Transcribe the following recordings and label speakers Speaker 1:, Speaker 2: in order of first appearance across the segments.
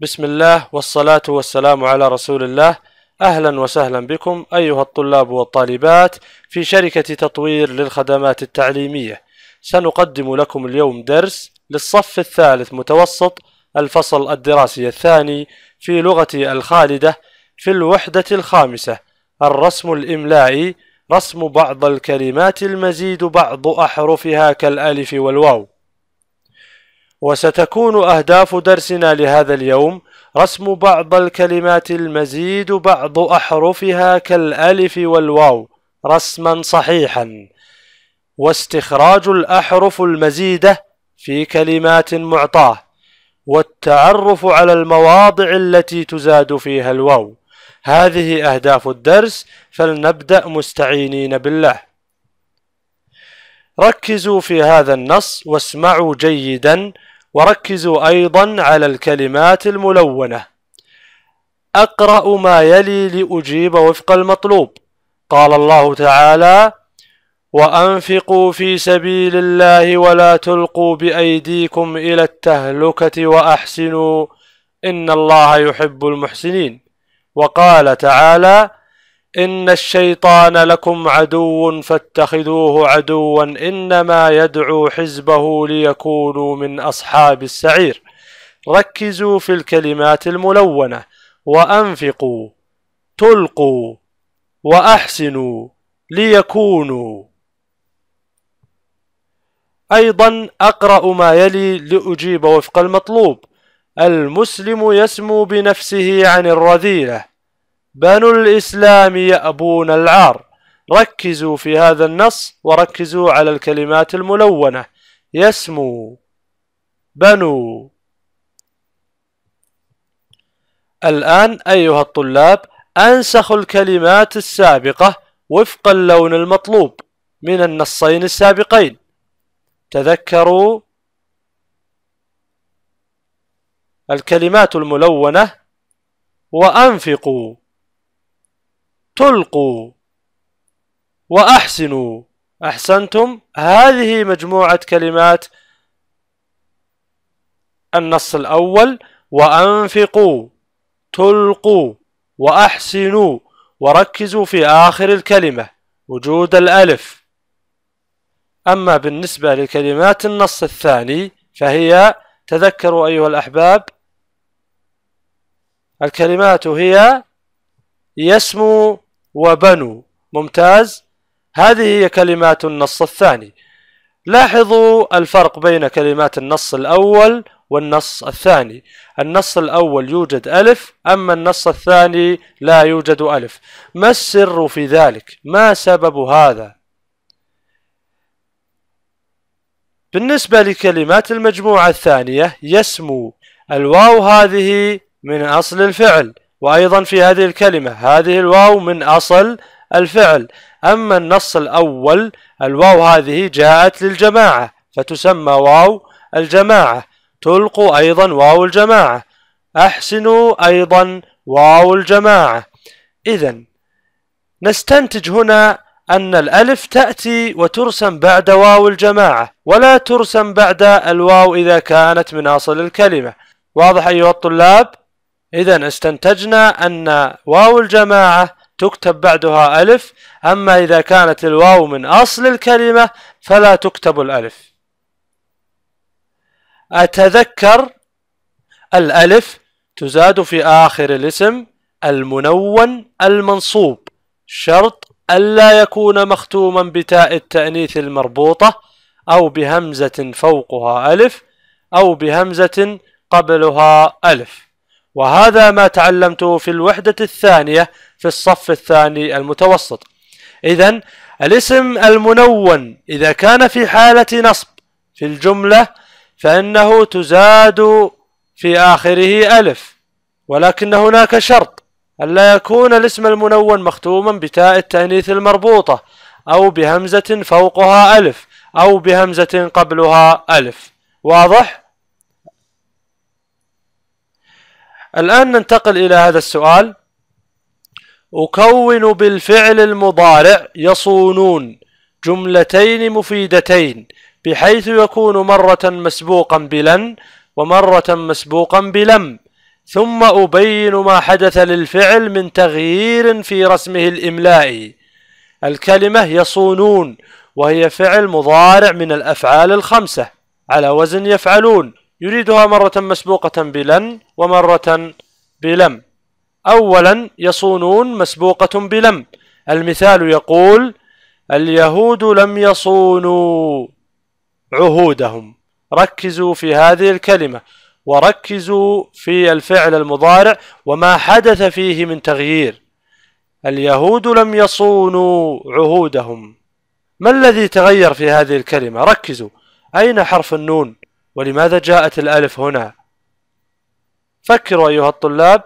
Speaker 1: بسم الله والصلاة والسلام على رسول الله أهلا وسهلا بكم أيها الطلاب والطالبات في شركة تطوير للخدمات التعليمية سنقدم لكم اليوم درس للصف الثالث متوسط الفصل الدراسي الثاني في لغة الخالدة في الوحدة الخامسة الرسم الإملائي رسم بعض الكلمات المزيد بعض أحرفها كالألف والواو وستكون أهداف درسنا لهذا اليوم رسم بعض الكلمات المزيد بعض أحرفها كالألف والواو رسما صحيحا واستخراج الأحرف المزيدة في كلمات معطاه والتعرف على المواضع التي تزاد فيها الواو هذه أهداف الدرس فلنبدأ مستعينين بالله ركزوا في هذا النص واسمعوا جيدا وركزوا أيضا على الكلمات الملونة أقرأ ما يلي لأجيب وفق المطلوب قال الله تعالى وأنفقوا في سبيل الله ولا تلقوا بأيديكم إلى التهلكة وأحسنوا إن الله يحب المحسنين وقال تعالى إن الشيطان لكم عدو فاتخذوه عدوا إنما يدعو حزبه ليكونوا من أصحاب السعير ركزوا في الكلمات الملونة وأنفقوا تلقوا وأحسنوا ليكونوا أيضا أقرأ ما يلي لأجيب وفق المطلوب المسلم يسمو بنفسه عن الرذيلة بنو الإسلام يأبون العار ركزوا في هذا النص وركزوا على الكلمات الملونة يسمو بنو الآن أيها الطلاب أنسخ الكلمات السابقة وفق اللون المطلوب من النصين السابقين تذكروا الكلمات الملونة وأنفقوا تلقوا وأحسنوا أحسنتم هذه مجموعة كلمات النص الأول وأنفقوا تلقوا وأحسنوا وركزوا في آخر الكلمة وجود الألف أما بالنسبة لكلمات النص الثاني فهي تذكروا أيها الأحباب الكلمات هي يسمو وبنو ممتاز هذه هي كلمات النص الثاني لاحظوا الفرق بين كلمات النص الأول والنص الثاني النص الأول يوجد ألف أما النص الثاني لا يوجد ألف ما السر في ذلك؟ ما سبب هذا؟ بالنسبة لكلمات المجموعة الثانية يسمو الواو هذه من أصل الفعل وأيضا في هذه الكلمة هذه الواو من أصل الفعل أما النص الأول الواو هذه جاءت للجماعة فتسمى واو الجماعة تلقوا أيضا واو الجماعة أحسنوا أيضا واو الجماعة إذا نستنتج هنا أن الألف تأتي وترسم بعد واو الجماعة ولا ترسم بعد الواو إذا كانت من أصل الكلمة واضح أيها الطلاب؟ إذا استنتجنا أن واو الجماعة تكتب بعدها ألف أما إذا كانت الواو من أصل الكلمة فلا تكتب الألف أتذكر الألف تزاد في آخر الاسم المنون المنصوب شرط ألا يكون مختوما بتاء التأنيث المربوطة أو بهمزة فوقها ألف أو بهمزة قبلها ألف وهذا ما تعلمته في الوحدة الثانية في الصف الثاني المتوسط إذا الاسم المنون إذا كان في حالة نصب في الجملة فإنه تزاد في آخره ألف ولكن هناك شرط ألا يكون الاسم المنون مختوما بتاء التأنيث المربوطة أو بهمزة فوقها ألف أو بهمزة قبلها ألف واضح؟ الآن ننتقل إلى هذا السؤال أكون بالفعل المضارع يصونون جملتين مفيدتين بحيث يكون مرة مسبوقا بلن ومرة مسبوقا بلم ثم أبين ما حدث للفعل من تغيير في رسمه الإملائي الكلمة يصونون وهي فعل مضارع من الأفعال الخمسة على وزن يفعلون يريدها مرة مسبوقة بلن ومرة بلم أولا يصونون مسبوقة بلم المثال يقول اليهود لم يصونوا عهودهم ركزوا في هذه الكلمة وركزوا في الفعل المضارع وما حدث فيه من تغيير اليهود لم يصونوا عهودهم ما الذي تغير في هذه الكلمة ركزوا أين حرف النون ولماذا جاءت الألف هنا؟ فكروا أيها الطلاب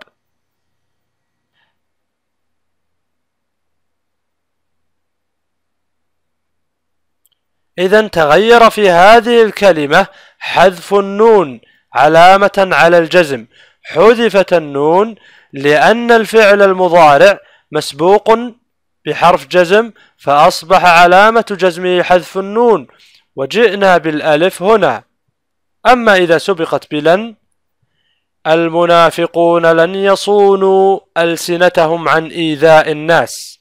Speaker 1: إذا تغير في هذه الكلمة حذف النون علامة على الجزم حذفت النون لأن الفعل المضارع مسبوق بحرف جزم فأصبح علامة جزمه حذف النون وجئنا بالألف هنا أما إذا سبقت بلن المنافقون لن يصونوا ألسنتهم عن إيذاء الناس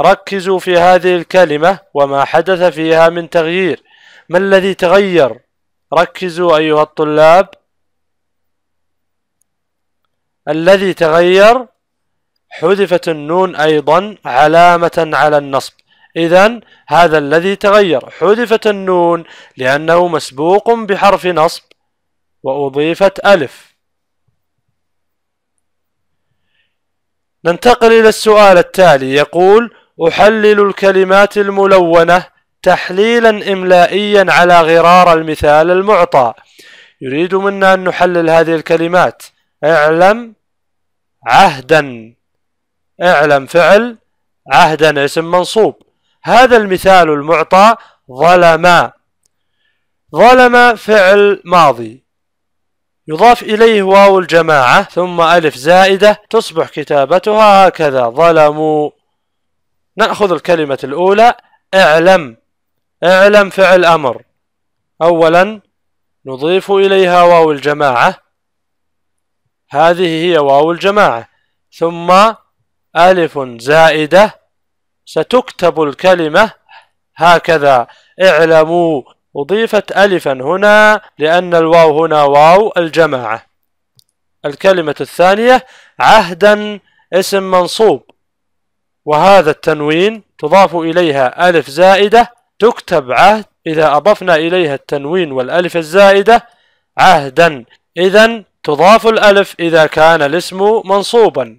Speaker 1: ركزوا في هذه الكلمة وما حدث فيها من تغيير ما الذي تغير ركزوا أيها الطلاب الذي تغير حذفت النون أيضا علامة على النصب إذا هذا الذي تغير حذفت النون لأنه مسبوق بحرف نصب وأضيفت ألف ننتقل إلى السؤال التالي يقول أحلل الكلمات الملونة تحليلا إملائيا على غرار المثال المعطى يريد منا أن نحلل هذه الكلمات اعلم عهدا اعلم فعل عهدا اسم منصوب هذا المثال المعطى ظلم ظلم فعل ماضي يضاف إليه واو الجماعة ثم ألف زائدة تصبح كتابتها هكذا ظلموا نأخذ الكلمة الأولى اعلم اعلم فعل أمر أولا نضيف إليها واو الجماعة هذه هي واو الجماعة ثم ألف زائدة ستكتب الكلمة هكذا اعلموا أضيفت ألفا هنا لأن الواو هنا واو الجماعة الكلمة الثانية عهدا اسم منصوب وهذا التنوين تضاف إليها ألف زائدة تكتب عهد إذا أضفنا إليها التنوين والألف الزائدة عهدا إذا تضاف الألف إذا كان الاسم منصوبا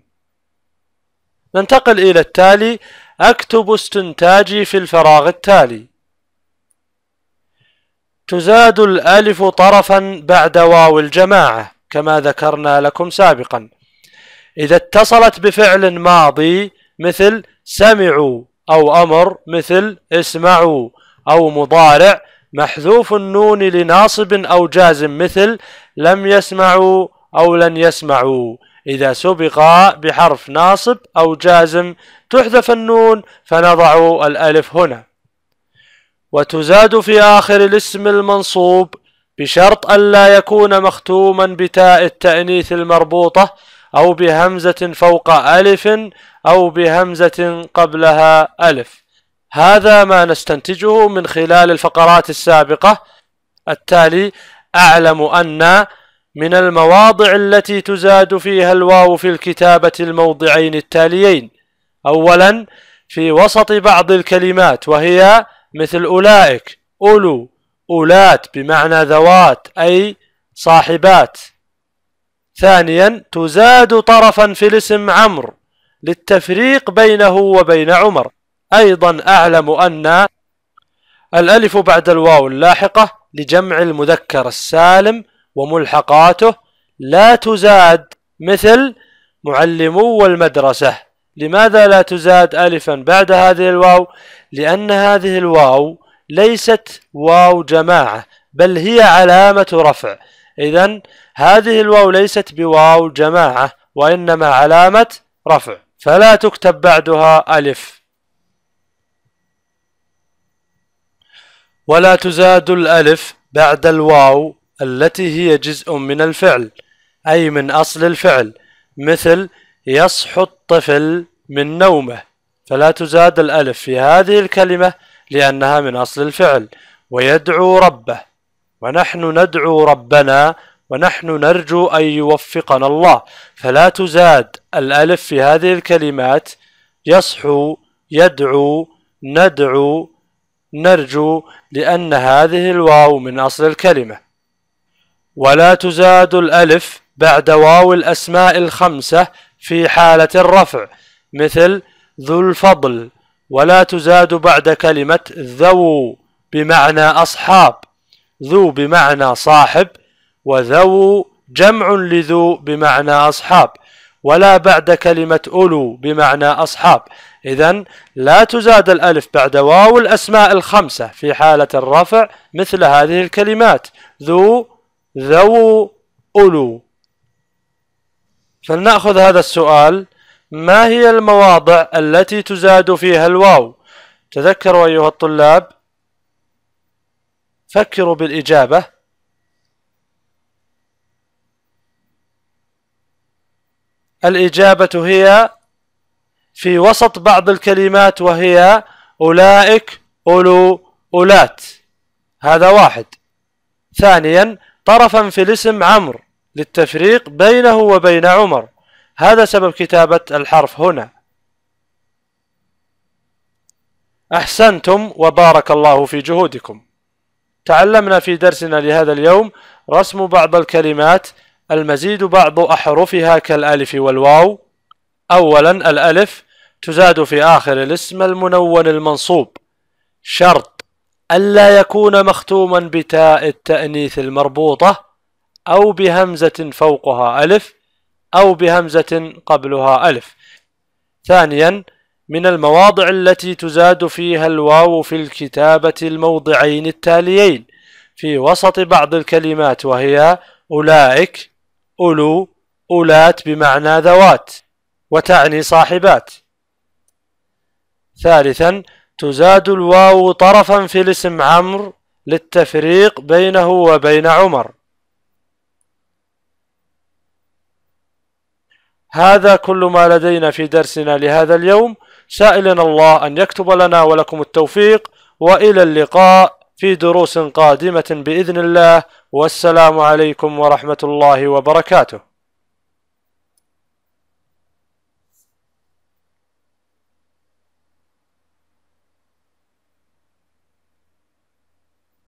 Speaker 1: ننتقل إلى التالي أكتب استنتاجي في الفراغ التالي تزاد الألف طرفا بعد واو الجماعة كما ذكرنا لكم سابقا إذا اتصلت بفعل ماضي مثل سمعوا أو أمر مثل اسمعوا أو مضارع محذوف النون لناصب أو جازم مثل لم يسمعوا أو لن يسمعوا إذا سبق بحرف ناصب أو جازم تحذف النون فنضع الألف هنا وتزاد في آخر الاسم المنصوب بشرط ألا يكون مختوما بتاء التأنيث المربوطة أو بهمزة فوق ألف أو بهمزة قبلها ألف هذا ما نستنتجه من خلال الفقرات السابقة التالي أعلم أن من المواضع التي تزاد فيها الواو في الكتابة الموضعين التاليين أولا في وسط بعض الكلمات وهي مثل أولئك أولو أولات بمعنى ذوات أي صاحبات ثانيا تزاد طرفا في الاسم عمرو للتفريق بينه وبين عمر أيضا أعلم أن الألف بعد الواو اللاحقة لجمع المذكر السالم وملحقاته لا تزاد مثل معلمو المدرسة لماذا لا تزاد ألفا بعد هذه الواو لأن هذه الواو ليست واو جماعة بل هي علامة رفع إذا هذه الواو ليست بواو جماعة وإنما علامة رفع فلا تكتب بعدها ألف ولا تزاد الألف بعد الواو التي هي جزء من الفعل أي من أصل الفعل مثل يصحو الطفل من نومه فلا تزاد الألف في هذه الكلمة لأنها من أصل الفعل ويدعو ربه ونحن ندعو ربنا ونحن نرجو أن يوفقنا الله فلا تزاد الألف في هذه الكلمات يصحو يدعو ندعو نرجو لأن هذه الواو من أصل الكلمة ولا تزاد الألف بعد واو الأسماء الخمسة في حالة الرفع مثل ذو الفضل ولا تزاد بعد كلمة ذو بمعنى أصحاب ذو بمعنى صاحب وذو جمع لذو بمعنى أصحاب ولا بعد كلمة أولو بمعنى أصحاب إذا لا تزاد الألف بعد واو الأسماء الخمسة في حالة الرفع مثل هذه الكلمات ذو ذو أولو فلنأخذ هذا السؤال ما هي المواضع التي تزاد فيها الواو تذكروا أيها الطلاب فكروا بالإجابة الإجابة هي في وسط بعض الكلمات وهي أولئك أولو أولات هذا واحد ثانيا طرفا في الاسم عمرو للتفريق بينه وبين عمر هذا سبب كتابة الحرف هنا أحسنتم وبارك الله في جهودكم تعلمنا في درسنا لهذا اليوم رسم بعض الكلمات المزيد بعض أحرفها كالألف والواو أولا الألف تزاد في آخر الاسم المنون المنصوب شرط ألا يكون مختوما بتاء التأنيث المربوطة أو بهمزة فوقها ألف أو بهمزة قبلها ألف ثانيا من المواضع التي تزاد فيها الواو في الكتابة الموضعين التاليين في وسط بعض الكلمات وهي أولئك أولو أولات بمعنى ذوات وتعني صاحبات ثالثا تزاد الواو طرفا في الاسم عمرو للتفريق بينه وبين عمر هذا كل ما لدينا في درسنا لهذا اليوم سائلنا الله أن يكتب لنا ولكم التوفيق وإلى اللقاء في دروس قادمة بإذن الله والسلام عليكم ورحمة الله وبركاته